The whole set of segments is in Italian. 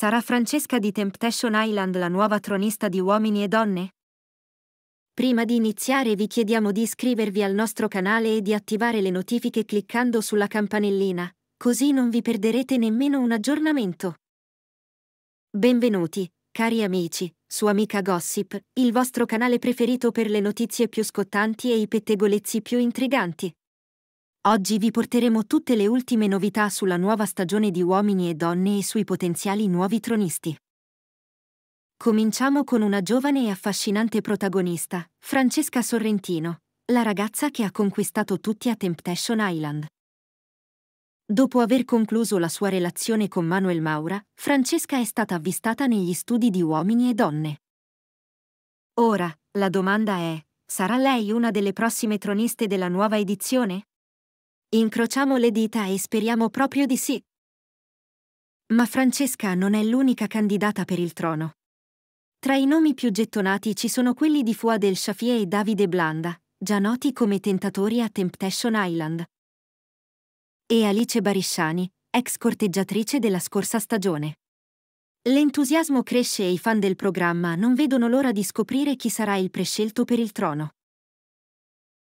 Sarà Francesca di Temptation Island la nuova tronista di Uomini e Donne? Prima di iniziare vi chiediamo di iscrivervi al nostro canale e di attivare le notifiche cliccando sulla campanellina, così non vi perderete nemmeno un aggiornamento. Benvenuti, cari amici, su Amica Gossip, il vostro canale preferito per le notizie più scottanti e i pettegolezzi più intriganti. Oggi vi porteremo tutte le ultime novità sulla nuova stagione di Uomini e Donne e sui potenziali nuovi tronisti. Cominciamo con una giovane e affascinante protagonista, Francesca Sorrentino, la ragazza che ha conquistato tutti a Temptation Island. Dopo aver concluso la sua relazione con Manuel Maura, Francesca è stata avvistata negli studi di uomini e donne. Ora, la domanda è, sarà lei una delle prossime troniste della nuova edizione? Incrociamo le dita e speriamo proprio di sì. Ma Francesca non è l'unica candidata per il trono. Tra i nomi più gettonati ci sono quelli di Fuad El Shafie e Davide Blanda, già noti come tentatori a Temptation Island. E Alice Barisciani, ex corteggiatrice della scorsa stagione. L'entusiasmo cresce e i fan del programma non vedono l'ora di scoprire chi sarà il prescelto per il trono.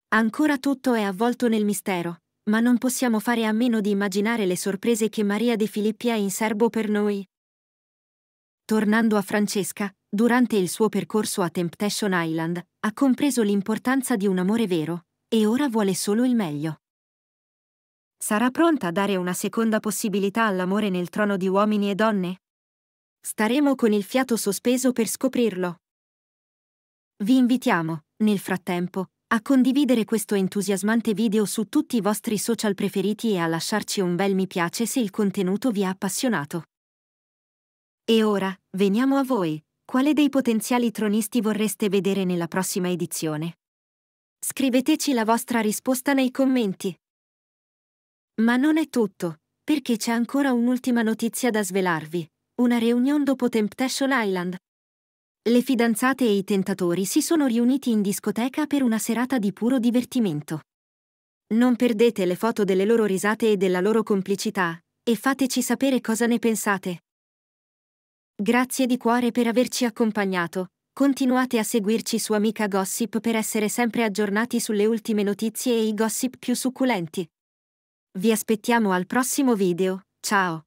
Ancora tutto è avvolto nel mistero, ma non possiamo fare a meno di immaginare le sorprese che Maria De Filippi ha in serbo per noi. Tornando a Francesca, durante il suo percorso a Temptation Island, ha compreso l'importanza di un amore vero, e ora vuole solo il meglio. Sarà pronta a dare una seconda possibilità all'amore nel trono di uomini e donne? Staremo con il fiato sospeso per scoprirlo. Vi invitiamo, nel frattempo, a condividere questo entusiasmante video su tutti i vostri social preferiti e a lasciarci un bel mi piace se il contenuto vi ha appassionato. E ora, veniamo a voi. Quale dei potenziali tronisti vorreste vedere nella prossima edizione? Scriveteci la vostra risposta nei commenti. Ma non è tutto, perché c'è ancora un'ultima notizia da svelarvi. Una reunion dopo Temptation Island le fidanzate e i tentatori si sono riuniti in discoteca per una serata di puro divertimento. Non perdete le foto delle loro risate e della loro complicità, e fateci sapere cosa ne pensate. Grazie di cuore per averci accompagnato. Continuate a seguirci su Amica Gossip per essere sempre aggiornati sulle ultime notizie e i gossip più succulenti. Vi aspettiamo al prossimo video, ciao!